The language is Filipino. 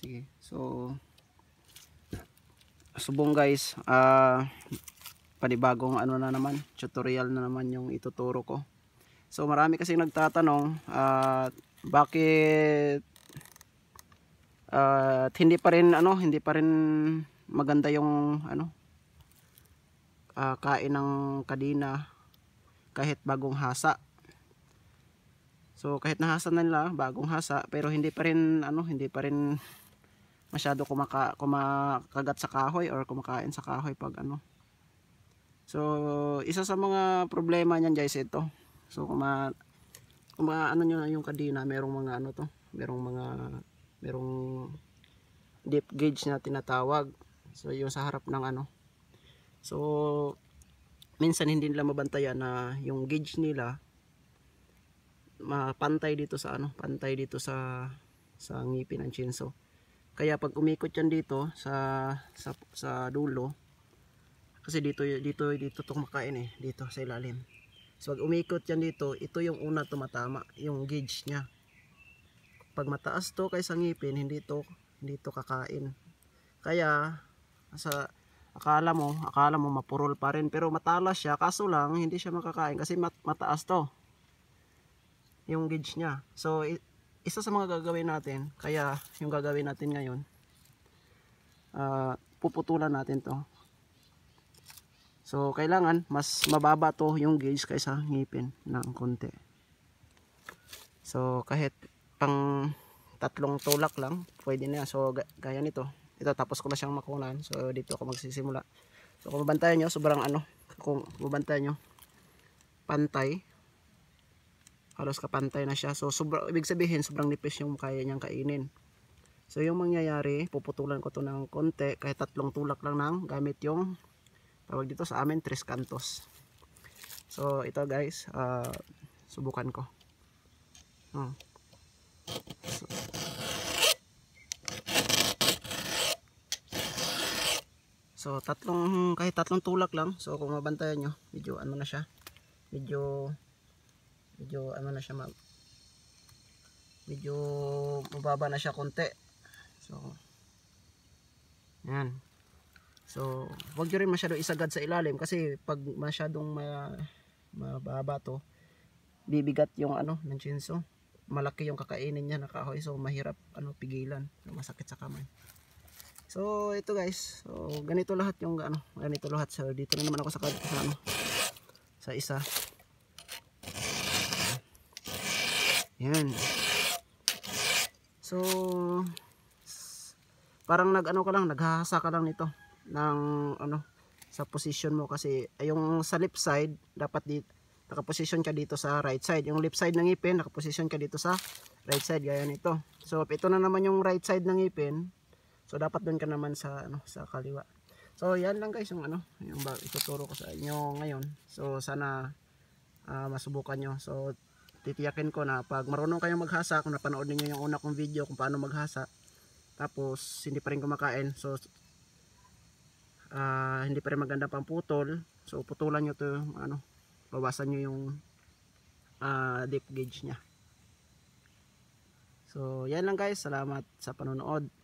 sige so subong guys ah uh, panibagong ano na naman tutorial na naman yung ituturo ko so marami kasi nagtatanong uh, bakit uh, hindi pa rin ano hindi pa rin maganda yung ano uh, kain ng kadina kahit bagong hasa so kahit nahasa na nila bagong hasa pero hindi pa rin ano hindi pa rin masyado kumaka, kumakagat sa kahoy or kumakain sa kahoy pag ano so isa sa mga problema niyan guys ito so kuma kuma ano nyo yung kadina merong mga ano to merong mga merong deep gauge na tinatawag so yung sa harap ng ano so minsan hindi nila mabantayan na yung gauge nila mapantay dito sa ano pantay dito sa sa ngipin ng chinso kaya pag umikot yan dito sa sa, sa dulo kasi dito dito dito to kumakain eh dito sa ilalim. So pag umikot yan dito, ito yung una tumatama, yung gauge niya. Pag mataas to kaysa ngipin, hindi to hindi to kakain. Kaya sa akala mo, akala mo mapurol pa rin pero matalas siya kaso lang hindi siya makakain kasi mat mataas to yung gauge niya. So isa sa mga gagawin natin, kaya yung gagawin natin ngayon, uh, puputulan natin to. So, kailangan mas mababa to yung gauge kaysa ngipin ng konti. So, kahit pang tatlong tulak lang, pwede na. So, gaya nito. Ito, tapos ko na siyang makunan. So, dito ako magsisimula. So, kung mabantayan nyo, sobrang ano, kung mabantayan nyo, pantay halos kapantay na siya. So sobrang ibig sabihin sobrang nipis yung kaya niyang kainin. So yung mangyayari, puputulan ko to ng konti kahit tatlong tulak lang nang gamit yung tawag dito sa amin tres cantos. So ito guys, uh, subukan ko. Hmm. So, so tatlong kahit tatlong tulak lang. So kung mabantayan nyo, medyo ano na siya. Medyo medyo ano na siya mag medyo mababa na siya konti so yan so wag nyo rin masyadong isagad sa ilalim kasi pag masyadong ma, mababa to bibigat yung ano ng chinso malaki yung kakainin niya nakahoy so mahirap ano pigilan masakit sa kamay so ito guys so ganito lahat yung ano ganito lahat so dito na naman ako sa, sa ano sa isa Yan. So, parang nag-ano ka lang, naghahasa ka lang nito ng ano, sa position mo kasi eh, yung sa left side, dapat di, nakaposition ka dito sa right side. Yung left side ng ipin, nakaposition ka dito sa right side, gaya nito. So, ito na naman yung right side ng ipin. So, dapat doon ka naman sa, ano, sa kaliwa. So, yan lang guys yung ano, yung ituturo ko sa inyo ngayon. So, sana uh, masubukan nyo. So, titiyakin ko na pag marunong kayong maghasa kung napanood niyo yung una kong video kung paano maghasa tapos hindi pa rin kumakain so uh, hindi pa rin maganda pang putol so putulan nyo to ano bawasan nyo yung uh, dip gauge nya so yan lang guys salamat sa panonood